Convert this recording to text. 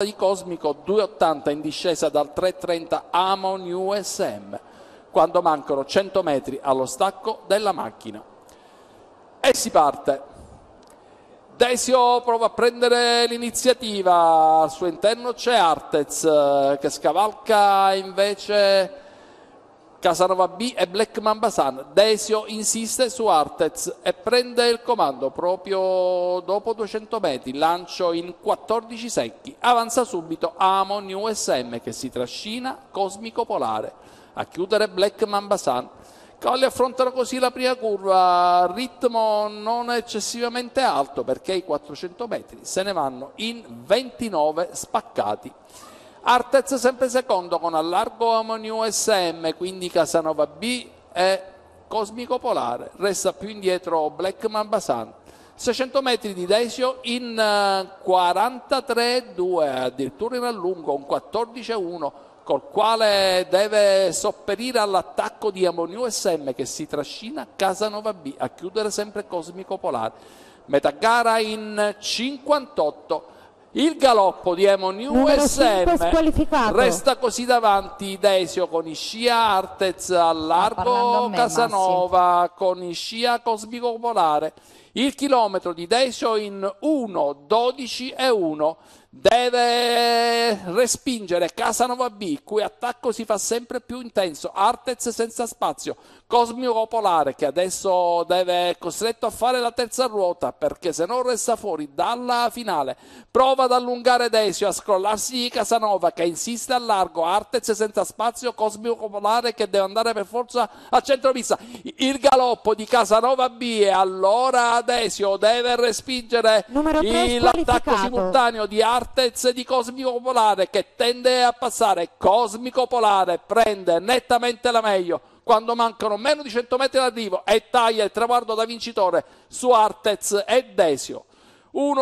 di Cosmico 2,80 in discesa dal 3,30 Amon USM quando mancano 100 metri allo stacco della macchina e si parte Desio prova a prendere l'iniziativa al suo interno c'è Artez eh, che scavalca invece Casanova B e Black Mamba San. Desio insiste su Artez e prende il comando proprio dopo 200 metri. Lancio in 14 secchi. Avanza subito Amo Amon USM che si trascina Cosmico Polare. A chiudere Black Mamba San. Colli affrontano così la prima curva, ritmo non eccessivamente alto perché i 400 metri se ne vanno in 29 spaccati. Artez sempre secondo con allargo Amoniu SM, quindi Casanova B e Cosmico Polare. Resta più indietro Blackman Basan. 600 metri di Desio in 43-2, eh, addirittura in allungo, un 14-1 col quale deve sopperire all'attacco di Amoniu SM che si trascina a Casanova B a chiudere sempre Cosmico Polare. Metà gara in 58 il galoppo di Emon USM resta così davanti Desio con Iscia Artez al largo ah, Casanova con Iscia Cosmico Popolare. Il chilometro di Desio in 1, 12 e 1 deve respingere Casanova B, cui attacco si fa sempre più intenso, Artez senza spazio, Cosmio Popolare che adesso deve costretto a fare la terza ruota perché se no resta fuori dalla finale, prova ad allungare Desio, a scrollarsi Casanova che insiste a largo, Artez senza spazio, Cosmio Popolare che deve andare per forza a centrovista, il galoppo di Casanova B e allora Desio deve respingere l'attacco simultaneo di Artez e di Cosmico Polare che tende a passare. Cosmico Polare prende nettamente la meglio quando mancano meno di 100 metri d'arrivo e taglia il traguardo da vincitore su Artez e Desio. Uno